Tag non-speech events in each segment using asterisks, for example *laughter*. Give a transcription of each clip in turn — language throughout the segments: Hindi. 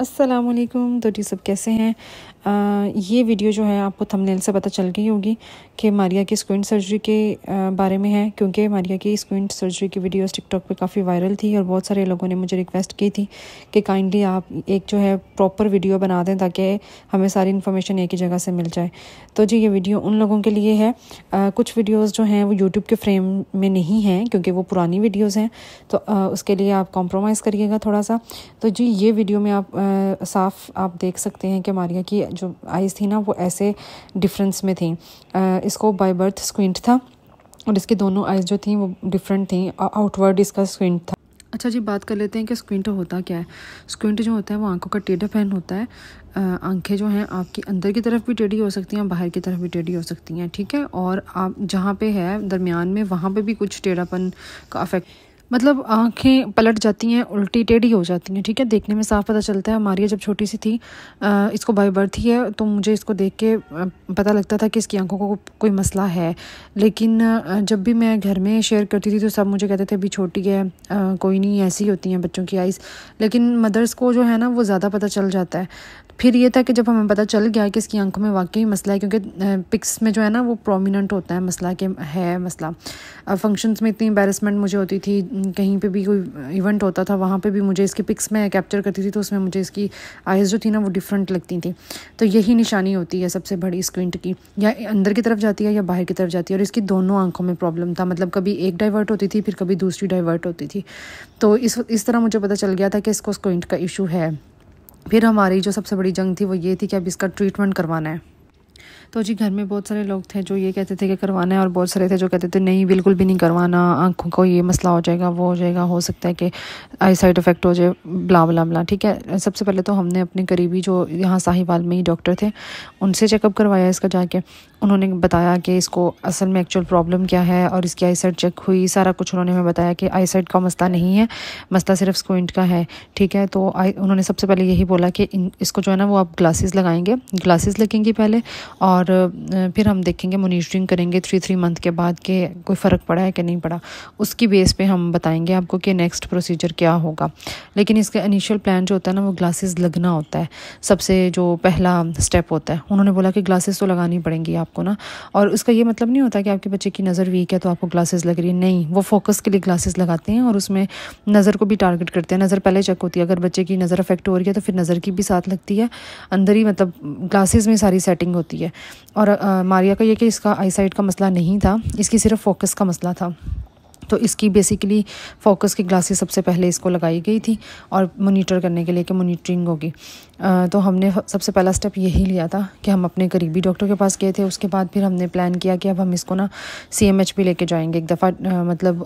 असलकुम जी सब कैसे हैं आ, ये वीडियो जो है आपको थंबनेल से पता चल गई होगी कि मारिया की स्क्विंट सर्जरी के आ, बारे में है क्योंकि मारिया की स्क्विंट सर्जरी की वीडियोस टिकटॉक पे काफ़ी वायरल थी और बहुत सारे लोगों ने मुझे रिक्वेस्ट की थी कि काइंडली आप एक जो है प्रॉपर वीडियो बना दें ताकि हमें सारी इन्फॉर्मेशन एक ही जगह से मिल जाए तो जी ये वीडियो उन लोगों के लिए है आ, कुछ वीडियोज़ जो हैं वो यूट्यूब के फ्रेम में नहीं हैं क्योंकि वो पुरानी वीडियोज़ हैं तो उसके लिए आप कॉम्प्रोमाइज़ करिएगा थोड़ा सा तो जी ये वीडियो में आप साफ़ आप देख सकते हैं कि मारिया की जो आइज़ थी ना वो ऐसे डिफरेंस में थी इसको बाय बर्थ स्क्विंट था और इसके दोनों आइज़ जो थी वो डिफरेंट थी आउटवर्ड इसका स्क्विंट था अच्छा जी बात कर लेते हैं कि स्क्विंट होता क्या है स्क्विंट जो होता है वो आंखों का टेढ़ा फैन होता है आंखें जो हैं आपकी अंदर की तरफ भी टेढ़ी हो सकती हैं बाहर की तरफ भी टेढ़ी हो सकती हैं ठीक है और आप जहाँ पे है दरमियान में वहाँ पे भी कुछ टेढ़ापन का अफेक्ट मतलब आँखें पलट जाती हैं उल्टी टेढ़ी हो जाती हैं ठीक है देखने में साफ पता चलता है हमारी जब छोटी सी थी इसको बाई बर्थ ही है तो मुझे इसको देख के पता लगता था कि इसकी आंखों को कोई मसला है लेकिन जब भी मैं घर में शेयर करती थी तो सब मुझे कहते थे अभी छोटी है कोई नहीं ऐसी होती हैं बच्चों की आइज़ लेकिन मदर्स को जो है ना वो ज़्यादा पता चल जाता है फिर ये था कि जब हमें पता चल गया कि इसकी आंखों में वाकई मसला है क्योंकि पिक्स में जो है ना वो प्रोमिनंट होता है मसला के है मसला फंक्शंस में इतनी एम्बेरसमेंट मुझे होती थी कहीं पे भी कोई इवेंट होता था वहाँ पे भी मुझे इसकी पिक्स में कैप्चर करती थी तो उसमें मुझे इसकी आइज़ जो थी ना वो डिफरेंट लगती थी तो यही निशानी होती है सबसे बड़ी स्क्विंट की या अंदर की तरफ जाती है या बाहर की तरफ जाती है और इसकी दोनों आंखों में प्रॉब्लम था मतलब कभी एक डाइवर्ट होती थी फिर कभी दूसरी डाइवर्ट होती थी तो इस इस तरह मुझे पता चल गया था कि इसको स्क्विंट का इशू है फिर हमारी जो सबसे बड़ी जंग थी वो ये थी कि अब इसका ट्रीटमेंट करवाना है तो जी घर में बहुत सारे लोग थे जो ये कहते थे कि करवाना है और बहुत सारे थे जो कहते थे नहीं बिल्कुल भी नहीं करवाना आँखों को ये मसला हो जाएगा वो हो जाएगा हो सकता है कि आई साइड इफ़ेक्ट हो जाए बला बला बला ठीक है सबसे पहले तो हमने अपने करीबी जो यहाँ साहिवाल में ही डॉक्टर थे उनसे चेकअप करवाया इसका जाके उन्होंने बताया कि इसको असल में एक्चुअल प्रॉब्लम क्या है और इसकी आई साइड चेक हुई सारा कुछ उन्होंने हमें बताया कि आई साइड का मसला नहीं है मसला सिर्फ स्क्विंट का है ठीक है तो आई उन्होंने सबसे पहले यही बोला कि इसको जो है ना वो आप ग्लासेस लगाएंगे ग्लासेस लगेंगी पहले और और फिर हम देखेंगे मोनिटरिंग करेंगे थ्री थ्री मंथ के बाद के कोई फ़र्क पड़ा है कि नहीं पड़ा उसकी बेस पे हम बताएंगे आपको कि नेक्स्ट प्रोसीजर क्या होगा लेकिन इसका इनिशियल प्लान जो होता है ना वो ग्लासेस लगना होता है सबसे जो पहला स्टेप होता है उन्होंने बोला कि ग्लासेस तो लगानी पड़ेंगी आपको ना और उसका ये मतलब नहीं होता कि आपके बच्चे की नज़र वीक है तो आपको ग्लासेस लग रही है नहीं वो फोकस के लिए ग्लासेस लगाते हैं और उसमें नज़र को भी टारगेट करते हैं नज़र पहले चेक होती है अगर बच्चे की नज़र अफेक्ट हो रही है तो फिर नज़र की भी साथ लगती है अंदर ही मतलब ग्लासेज में सारी सेटिंग होती है और आ, मारिया का ये कि इसका आई साइड का मसला नहीं था इसकी सिर्फ फोकस का मसला था तो इसकी बेसिकली फोकस की ग्लासेस सबसे पहले इसको लगाई गई थी और मोनीटर करने के लिए कि मोनीटरिंग होगी तो हमने सबसे पहला स्टेप यही लिया था कि हम अपने करीबी डॉक्टर के पास गए थे उसके बाद फिर हमने प्लान किया कि अब हम इसको ना सी एम एच पी लेके जाएंगे एक दफ़ा मतलब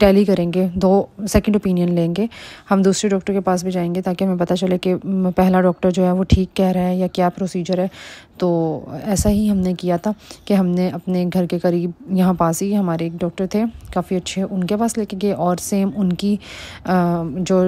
टैली करेंगे दो सेकंड ओपिनियन लेंगे हम दूसरे डॉक्टर के पास भी जाएंगे ताकि हमें पता चले कि पहला डॉक्टर जो है वो ठीक कह रहा है या क्या प्रोसीजर है तो ऐसा ही हमने किया था कि हमने अपने घर के करीब यहाँ पास ही हमारे एक डॉक्टर थे काफ़ी अच्छे उनके पास लेके गए और सेम उनकी जो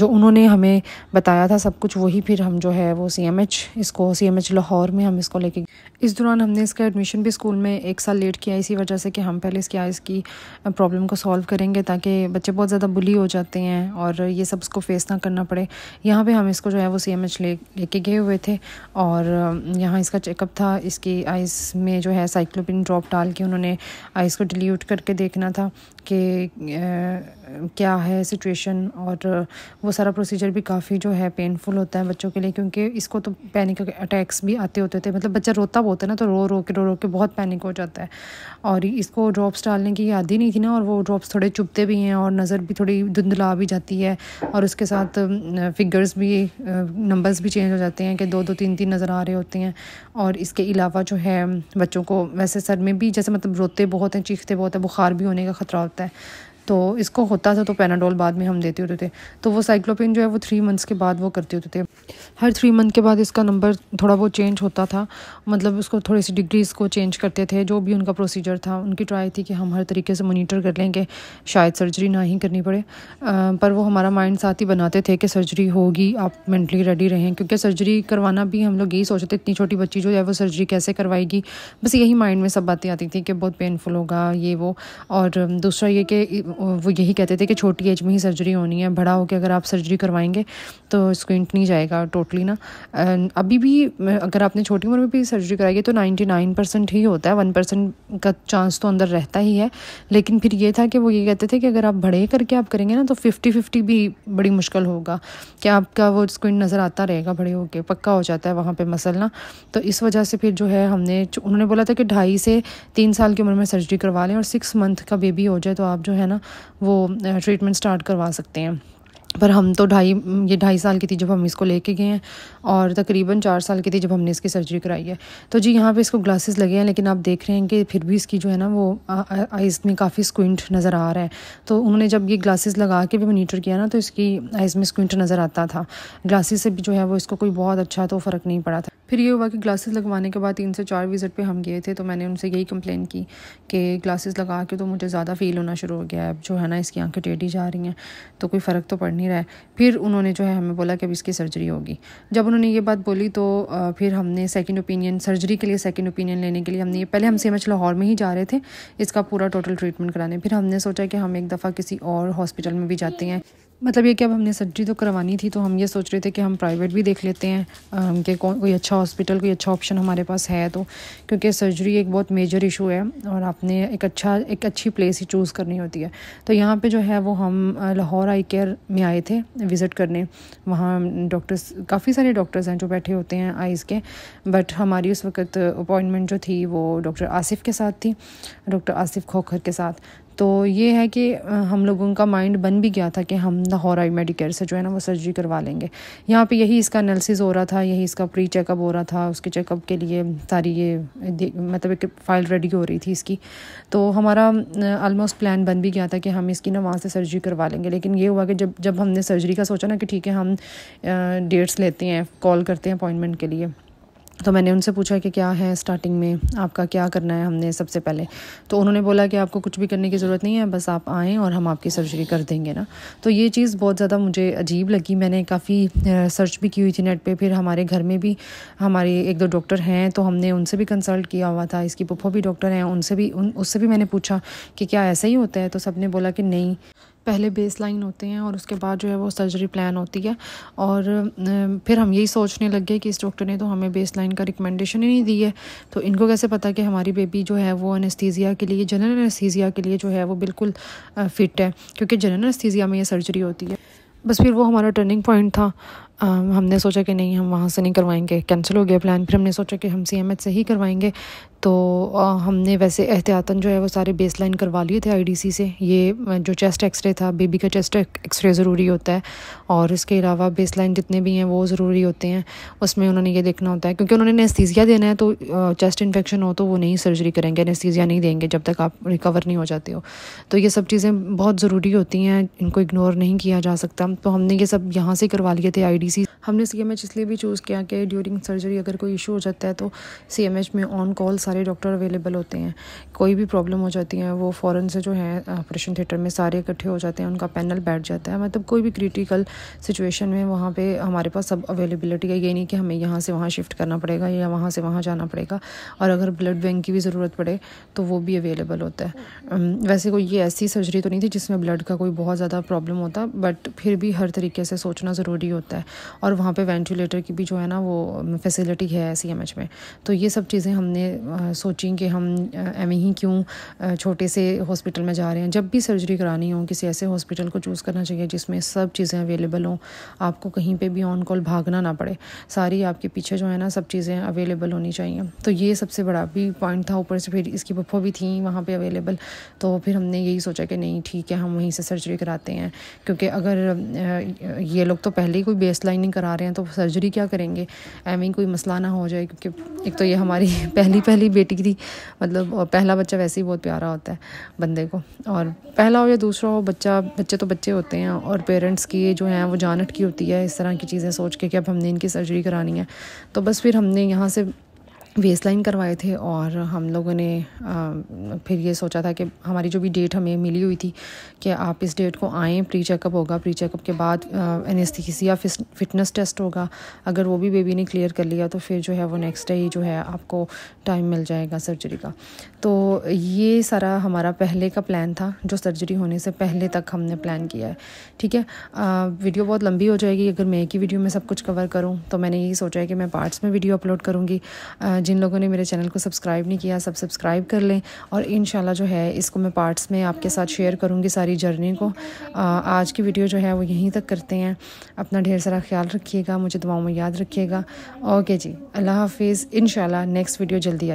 जो उन्होंने हमें बताया था सब कुछ वही फिर हम जो है वो सी एम एच इसको सी एम एच लाहौर में हम इसको लेके गए इस दौरान हमने इसका एडमिशन भी स्कूल में एक साल लेट किया इसी वजह से कि हम पहले इसकी आइज़ की प्रॉब्लम को सॉल्व करेंगे ताकि बच्चे बहुत ज़्यादा बुली हो जाते हैं और ये सब उसको फेस ना करना पड़े यहाँ पे हम इसको जो है वो सी एम एच ले लेके गए हुए थे और यहाँ इसका चेकअप था इसकी आइज़ में जो है साइक्लोपिन ड्रॉप डाल के उन्होंने आइस को डिलीट करके देखना था कि क्या है सिचुएशन और वो सारा प्रोसीजर भी काफ़ी जो है पेनफुल होता है बच्चों के लिए क्योंकि इसको तो पैनिक अटैक्स भी आते होते थे मतलब बच्चा रो रोता बहुत है ना तो रो रो के रो रो के बहुत पैनिक हो जाता है और इसको ड्रॉप्स डालने की याद ही नहीं थी ना और वो ड्रॉप्स थोड़े चुभते भी हैं और नज़र भी थोड़ी धुंधला भी जाती है और उसके साथ फिगर्स भी नंबर्स भी चेंज हो जाते हैं कि दो दो तीन तीन नज़र आ रहे होते हैं और इसके अलावा जो है बच्चों को वैसे सर में भी जैसे मतलब रोते बहुत हैं चीखते बहुत है बुखार भी होने का ख़तरा होता है तो इसको होता था तो पैनाडोल बाद में हम देते होते थे तो वो साइक्लोपिन जो है वो थ्री मंथ्स के बाद वो करते होते थे हर थ्री मंथ के बाद इसका नंबर थोड़ा बहुत चेंज होता था मतलब उसको थोड़ी सी डिग्रीज़ को चेंज करते थे जो भी उनका प्रोसीजर था उनकी ट्राई थी कि हम हर तरीके से मोनीटर कर लेंगे शायद सर्जरी ना ही करनी पड़े आ, पर वो हमारा माइंड साथ ही बनाते थे कि सर्जरी होगी आप मेंटली रेडी रहें क्योंकि सर्जरी करवाना भी हम लोग यही सोचते इतनी छोटी बच्ची जो है वो सर्जरी कैसे करवाएगी बस यही माइंड में सब बातें आती थी कि बहुत पेनफुल होगा ये वो और दूसरा ये कि वो यही कहते थे कि छोटी एज में ही सर्जरी होनी है बड़ा होकर अगर आप सर्जरी करवाएंगे तो स्क्विंट नहीं जाएगा टोटली ना अभी भी अगर आपने छोटी उम्र में भी सर्जरी कराई है तो नाइन्टी नाइन परसेंट ही होता है वन परसेंट का चांस तो अंदर रहता ही है लेकिन फिर ये था कि वो ये कहते थे कि अगर आप बड़े करके आप करेंगे ना तो फिफ्टी फिफ्टी भी बड़ी मुश्किल होगा कि आपका वो स्क्विंट नज़र आता रहेगा बड़े होके पक्का हो जाता है वहाँ पर मसल ना तो इस वजह से फिर जो है हमने उन्होंने बोला था कि ढाई से तीन साल की उम्र में सर्जरी करवा लें और सिक्स मंथ का बेबी हो जाए तो आप जो है ना वो ट्रीटमेंट स्टार्ट करवा सकते हैं पर हम तो ढाई ये ढाई साल की थी जब हम इसको लेके गए हैं और तकरीबन चार साल की थी जब हमने इसकी सर्जरी कराई है तो जी यहाँ पे इसको ग्लासेस लगे हैं लेकिन आप देख रहे हैं कि फिर भी इसकी जो है ना वो आइज़ में काफ़ी स्क्विंट नज़र आ रहा है तो उन्होंने जब ये ग्लासेस लगा के भी मोनीटर किया ना तो इसकी आइज़ में स्क्विंट नज़र आता था ग्लासेस से भी जो है वो इसको कोई बहुत अच्छा तो फ़र्क नहीं पड़ा था फिर ये हुआ कि ग्लासेस लगवाने के बाद तीन से चार विज़िट पे हम गए थे तो मैंने उनसे यही कंप्लेन की कि ग्लासेस लगा के तो मुझे ज़्यादा फील होना शुरू हो गया है अब जो है ना इसकी आंखें टेढ़ी जा रही हैं तो कोई फ़र्क तो पड़ नहीं नहीं रहा है फिर उन्होंने जो है हमें बोला कि अब इसकी सर्जरी होगी जब उन्होंने ये बात बोली तो फिर हमने सेकेंड ओपिनियन सर्जरी के लिए सेकेंड ओपिनियन लेने के लिए हमने ये पहले हम सी लाहौर में ही जा रहे थे इसका पूरा टोटल ट्रीटमेंट कराने फिर हमने सोचा कि हम एक दफ़ा किसी और हॉस्पिटल में भी जाते हैं मतलब ये कि अब हमने सर्जरी तो करवानी थी तो हम ये सोच रहे थे कि हम प्राइवेट भी देख लेते हैं कि कौन कोई अच्छा हॉस्पिटल कोई अच्छा ऑप्शन हमारे पास है तो क्योंकि सर्जरी एक बहुत मेजर इशू है और आपने एक अच्छा एक अच्छी प्लेस ही चूज़ करनी होती है तो यहाँ पे जो है वो हम लाहौर आई केयर में आए आए थे विज़िट करने वहाँ डॉक्टर्स काफ़ी सारे डॉक्टर्स हैं जो बैठे होते हैं आइज़ के बट हमारी उस वक्त अपॉइंटमेंट जो थी वो डॉक्टर आसिफ के साथ थी डॉक्टर आसिफ खोखर के साथ तो ये है कि हम लोगों का माइंड बन भी गया था कि हम लाहौर आई मेडिकेयर से जो है ना वो सर्जरी करवा लेंगे यहाँ पे यही इसका एनालिसिस हो रहा था यही इसका प्री चेकअप हो रहा था उसके चेकअप के लिए सारी ये मतलब एक फ़ाइल रेडी हो रही थी इसकी तो हमारा आलमोस्ट प्लान बन भी गया था कि हम इसकी ना वहाँ से सर्जरी करवा लेंगे लेकिन ये हुआ कि जब जब हमने सर्जरी का सोचा ना कि ठीक है हम डेट्स लेते हैं कॉल करते हैं अपॉइंटमेंट के लिए तो मैंने उनसे पूछा कि क्या है स्टार्टिंग में आपका क्या करना है हमने सबसे पहले तो उन्होंने बोला कि आपको कुछ भी करने की ज़रूरत नहीं है बस आप आएँ और हम आपकी सर्जरी कर देंगे ना तो ये चीज़ बहुत ज़्यादा मुझे अजीब लगी मैंने काफ़ी सर्च भी की हुई थी नेट पे फिर हमारे घर में भी हमारे एक दो डॉक्टर हैं तो हमने उनसे भी कंसल्ट किया हुआ था इसकी पुप्पो भी डॉक्टर हैं उनसे भी उन उससे भी मैंने पूछा कि क्या ऐसा ही होता है तो सब ने बोला कि नहीं पहले बेस लाइन होते हैं और उसके बाद जो है वो सर्जरी प्लान होती है और फिर हम यही सोचने लग गए कि इस डॉक्टर ने तो हमें बेस लाइन का रिकमेंडेशन ही नहीं दी है तो इनको कैसे पता कि हमारी बेबी जो है वो अनस्थीज़िया के लिए जनरल अनस्थीज़िया के लिए जो है वो बिल्कुल फ़िट है क्योंकि जनरल अनस्थीज़िया में ये सर्जरी होती है बस फिर वो हमारा टर्निंग पॉइंट था हमने सोचा कि नहीं हम वहाँ से नहीं करवाएंगे कैंसिल हो गया प्लान फिर हमने सोचा कि हम सी एम एच से ही करवाएंगे तो हमने वैसे एहतियातन जो है वो सारे बेस लाइन करवा लिए थे आई डी सी से ये जो चेस्ट एक्सरे था बेबी का चेस्ट एक्सरे ज़रूरी होता है और इसके अलावा बेस लाइन जितने भी हैं वो ज़रूरी होते हैं उसमें उन्होंने ये देखना होता है क्योंकि उन्होंने नेस्थीजिया देना है तो चेस्ट इन्फेक्शन हो तो वो नहीं सर्जरी करेंगे नेस्थीजिया नहीं देंगे जब तक आप रिकवर नहीं हो जाते हो तो ये सब चीज़ें बहुत ज़रूरी होती हैं इनको इग्नोर नहीं किया जा सकता तो हमने ये सब यहाँ से करवा लिए थे आई डिसीज़ हमने सी एम इसलिए भी चूज़ किया कि ड्यूरिंग सर्जरी अगर कोई इशू हो जाता है तो सी में ऑन कॉल सारे डॉक्टर अवेलेबल होते हैं कोई भी प्रॉब्लम हो जाती है वो फ़ौरन से जो है ऑपरेशन थिएटर में सारे इकट्ठे हो जाते हैं उनका पैनल बैठ जाता है मतलब कोई भी क्रिटिकल सिचुएशन में वहाँ पर हमारे पास सब अवेलेबिलिटी है ये नहीं कि हमें यहाँ से वहाँ शिफ्ट करना पड़ेगा या वहाँ से वहाँ जाना पड़ेगा और अगर ब्लड बैंक की भी ज़रूरत पड़े तो वो भी अवेलेबल होता है वैसे कोई ये ऐसी सर्जरी तो नहीं थी जिसमें ब्लड का कोई बहुत ज़्यादा प्रॉब्लम होता बट फिर भी हर तरीके से सोचना ज़रूरी होता है और वहाँ पे वेंटिलेटर की भी जो है ना वो फैसिलिटी है सी एम एच में तो ये सब चीज़ें हमने सोची कि हम एम ही क्यों छोटे से हॉस्पिटल में जा रहे हैं जब भी सर्जरी करानी हो किसी ऐसे हॉस्पिटल को चूज़ करना चाहिए जिसमें सब चीज़ें अवेलेबल हों आपको कहीं पर भी ऑन कॉल भागना ना पड़े सारी आपके पीछे जो है ना सब चीज़ें अवेलेबल होनी चाहिए तो ये सबसे बड़ा भी पॉइंट था ऊपर से फिर इसकी पप्पो भी थी वहाँ पर अवेलेबल तो फिर हमने यही सोचा कि नहीं ठीक है हम वहीं से सर्जरी कराते हैं क्योंकि अगर ये लोग तो पहले ही कोई बेस लाइनिंग करा रहे हैं तो सर्जरी क्या करेंगे एवं कोई मसला ना हो जाए क्योंकि एक तो ये हमारी *laughs* पहली पहली बेटी थी मतलब और पहला बच्चा वैसे ही बहुत प्यारा होता है बंदे को और पहला हो या दूसरा हो बच्चा बच्चे तो बच्चे होते हैं और पेरेंट्स की जो हैं वो जान अटकी होती है इस तरह की चीज़ें सोच के कि अब हमने इनकी सर्जरी करानी है तो बस फिर हमने यहाँ से वेस्ट लाइन करवाए थे और हम लोगों ने फिर ये सोचा था कि हमारी जो भी डेट हमें मिली हुई थी कि आप इस डेट को आएँ प्री चेकअप होगा प्री चेकअप के बाद एनेस्थीसिया फिटनेस टेस्ट होगा अगर वो भी बेबी ने क्लियर कर लिया तो फिर जो है वो नेक्स्ट डे ही जो है आपको टाइम मिल जाएगा सर्जरी का तो ये सारा हमारा पहले का प्लान था जो सर्जरी होने से पहले तक हमने प्लान किया है ठीक है वीडियो बहुत लंबी हो जाएगी अगर मैं एक ही वीडियो में सब कुछ कवर करूँ तो मैंने यही सोचा है कि मैं पार्ट्स में वीडियो अपलोड करूँगी जिन लोगों ने मेरे चैनल को सब्सक्राइब नहीं किया सब सब्सक्राइब कर लें और इन जो है इसको मैं पार्ट्स में आपके साथ शेयर करूँगी सारी जर्नी को आज की वीडियो जो है वो यहीं तक करते हैं अपना ढेर सारा ख्याल रखिएगा मुझे दुआओं में याद रखिएगा ओके जी अल्लाह हाफिज़ इन नेक्स्ट वीडियो जल्दी आई